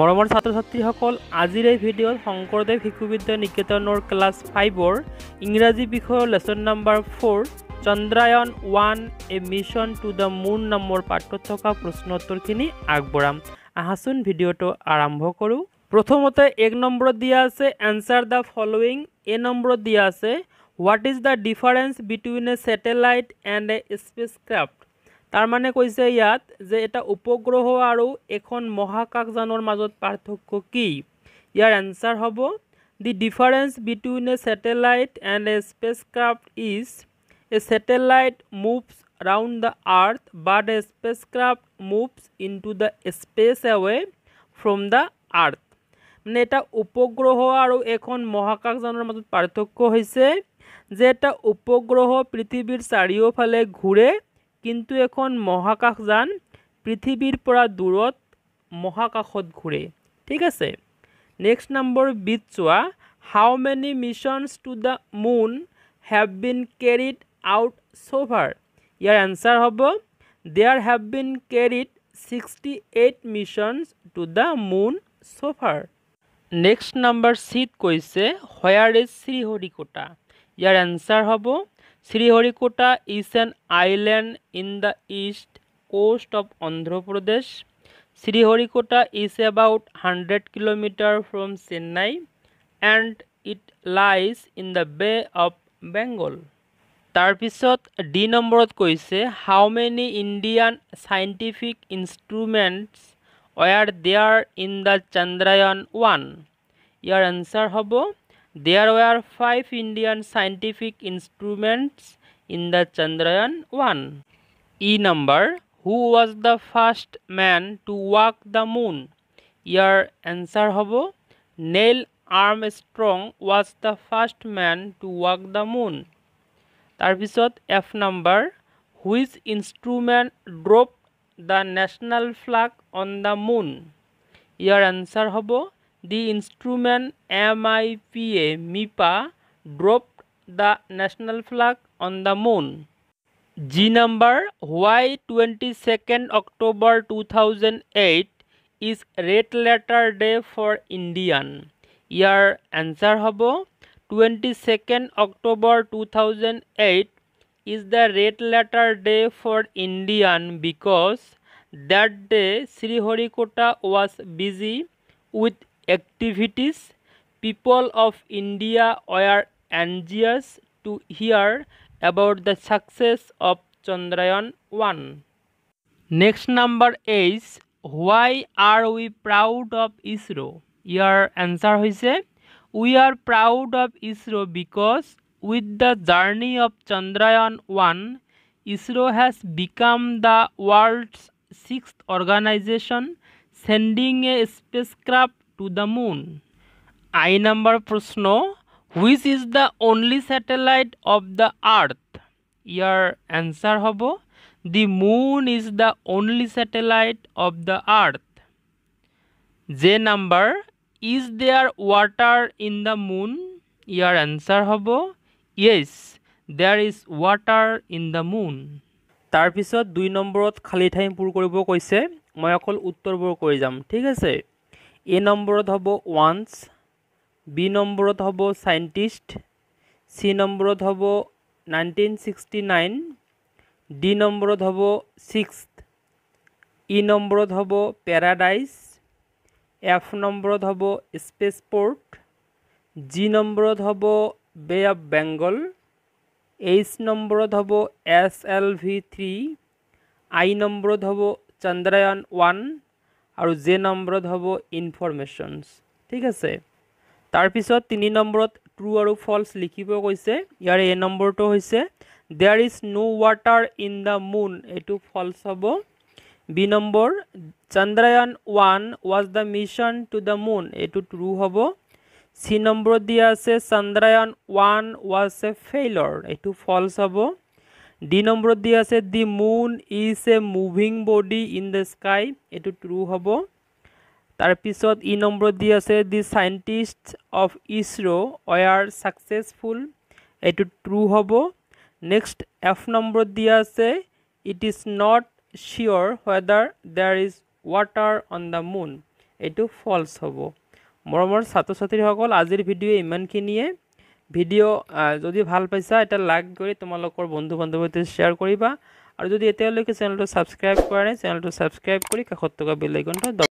মৰমৰ ছাত্ৰ ছাত্ৰীসকল আজিৰ এই ভিডিঅ'ত শংকৰদেৱ শিশু বিদ্যা নিকেতনৰ ক্লাছ ফাইভৰ ইংৰাজী বিষয়ৰ lesson number four Chandrayaan one A mission to the moon নামৰ পাঠত থকা প্ৰশ্নোত্তৰখিনি আগবঢ়াম আহাচোন ভিডিঅ'টো আৰম্ভ কৰোঁ প্ৰথমতে এক নম্বৰত দিয়া আছে এনচাৰ দ্য ফলোয়িং এ নম্বৰত দিয়া আছে what is the difference between a satellite and a spacecraft তাৰ মানে কৈছে ইয়াত যে এটা উপগ্ৰহ আৰু এখন মহাকাশযানৰ মাজত পাৰ্থক্য কি ইয়াৰ এনচাৰ হ'ব the difference between a satellite and a spacecraft is a satellite moves round the earth but a spacecraft moves in the space away from the earth মানে এটা উপগ্ৰহ আৰু এখন মহাকাশযানৰ মাজত পাৰ্থক্য হৈছে যে এটা উপগ্ৰহ পৃথিৱীৰ চাৰিওফালে ঘূৰে কিন্তু এখন মহাকাশ যান পৃথিৱীৰ পৰা দূৰত মহাকাশত ঘূৰে ঠিক আছে নেক্সট নম্বৰ বিট চোৱা how many missions to the moon have been carried out so' far ইয়াৰ এনচাৰ হ'ব there have been carried sixty eight missions to the moon so' far next number cheat কৈছে হয়াৰ ইজ শ্ৰীহৰিকোটা ইয়াৰ answer হ'ব Sriharikota is an island in the east coast of Andhra Pradesh Sriharikota is about hundred kilometre from Chennai and it lies in the Bay of Bengal তাৰপিছত D নম্বৰত কৈছে how many Indian scientific instruments were there in the Chandrayaan one ইয়াৰ answer হ'ব There were five Indian scientific instruments in the Chandrayaan 1. E number Who was the first man to walk the moon? Your answer hobo Neil Armstrong was the first man to walk the moon তাৰপিছত F number. Whose instrument dropped the national flag on the moon? Your answer. hobo, the instrument M I P A মিপা drop the national flag on the moon G number why twenty second October two thousand eight is red letter day for Indian ইয়াৰ answer হ'ব twenty second October two thousand eight is the red letter day for Indian because that day Sriharikota was busy with activities people of India were anxious to hear about the success of Chandrayaan one next number H why are we proud of ISRO' ইয়াৰ answer হৈছে we are proud of ISRO' because with the journey of Chandrayaan one ISRO' has become the world's six organisation sending a spacecraft to the moon i number prashno which is the only satellite of the earth your answer hobo the moon is the only satellite of the earth j number is there water in the moon your answer hobo yes there is water in the moon তাৰ পিছত দুই নম্বৰত খালী ঠাই পূৰ কৰিব কৈছে মই অকল উত্তৰবোৰ কৰি যাম ঠিক আছে এ নম্বরত হব ওয়ান্স বি নম্বরত হব সাইন্টিস্ট সি নম্বরত হব নাইনটিন সিক্সটি নাইন ডি নম্বরত হব সিক্স ই e নম্বরত হব প্যারাডাইস এফ নম্বরত হব স্পেসপোর্ট জি নম্বরত হব বে অফ বেঙ্গল এইচ নম্বরত হব S L V three I নম্বরত হব চন্দ্রায়ন ওৱান আৰু জে নম্বৰত হ'ব ইনফৰ্মেশ্যনছ ঠিক আছে তাৰপিছত তিনি নম্বৰত ট্ৰু আৰু ফল্ছ লিখিব কৈছে ইয়াৰ এ নম্বৰটো হৈছে there is no' water in the moon এইটো ফল্ছ হ'ব B number Chandrayaan one was the mission to the moon এইটো ট্ৰু হ'ব চি নম্বৰত দিয়া আছে Chandrayaan one was a failure এইটো ফল্ছ হ'ব ডি নম্বৰত দিয়া আছে the moon is a moving body in the sky এইটো ট্ৰু হ'ব তাৰপিছত ই e নম্বৰত দি আছে the scientist of ISRO' were successful এইটো ট্ৰু হ'ব নেক্সট এফ নম্বৰত দিয়া আছে it is not sure whether there is water on the moon এইটো ফল্ছ হ'ব মৰমৰ ছাত্ৰ ছাত্ৰীসকল আজিৰ ভিডিঅ' ইমানখিনিয়ে ভিডিও যদি ভাল পাইছা এটা লাইক কৰি তোমালোকৰ বন্ধু বান্ধৱীৰ শেয়ার শ্বেয়াৰ কৰিবা আৰু যদি এতিয়ালৈকে চেনেলটো ছাবস্ক্ৰাইব করা নাই চেনেলটো ছাবস্ক্ৰাইব কৰি কাষত থাকা বেল